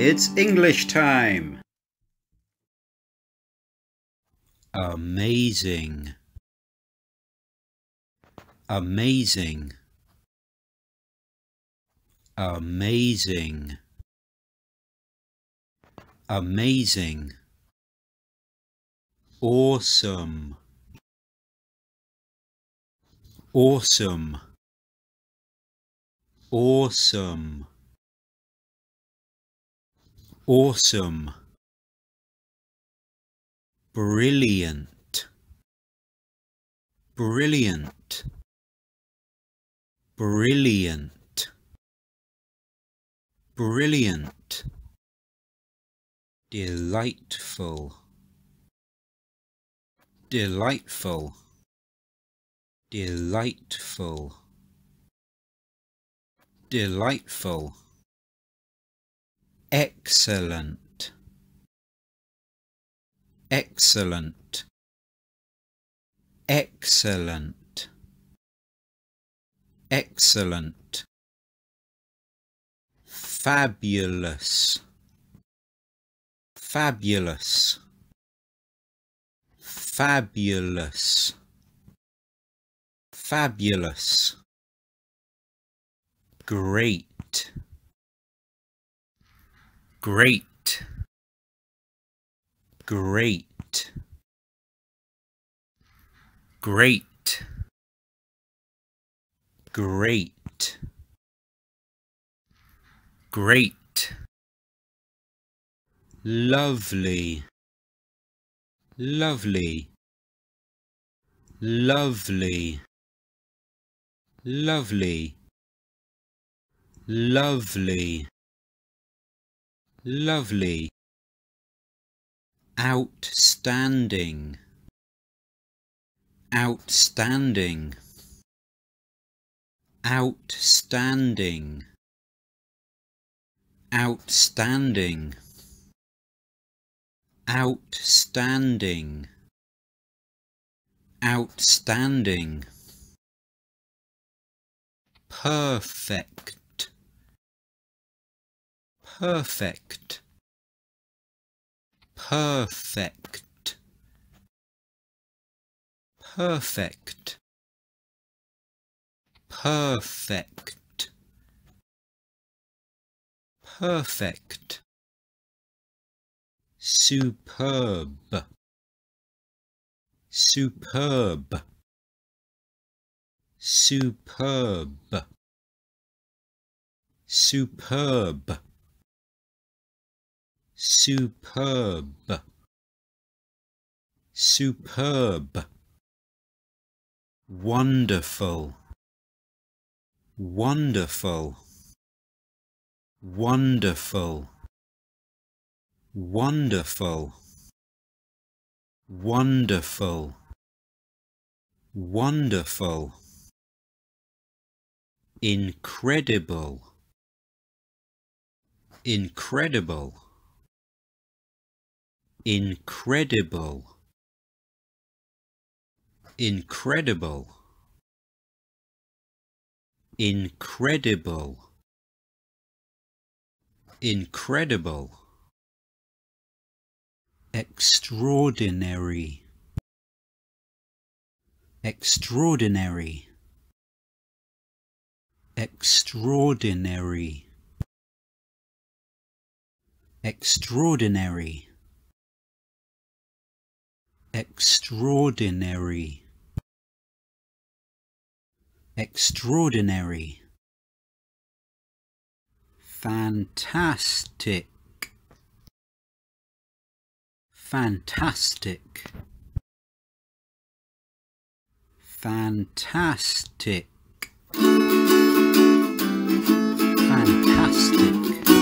It's English time! Amazing. Amazing. Amazing. Amazing. Awesome. Awesome. Awesome. Awesome. Brilliant. Brilliant. Brilliant. Brilliant. Delightful. Delightful. Delightful. Delightful excellent excellent excellent excellent fabulous fabulous fabulous fabulous great great great great great great lovely lovely lovely lovely lovely Lovely. Outstanding. Outstanding. Outstanding. Outstanding. Outstanding. Outstanding. Perfect perfect perfect perfect perfect perfect superb superb superb superb superb superb wonderful wonderful wonderful wonderful wonderful wonderful incredible incredible incredible incredible incredible incredible extraordinary extraordinary extraordinary extraordinary extraordinary extraordinary fantastic fantastic fantastic fantastic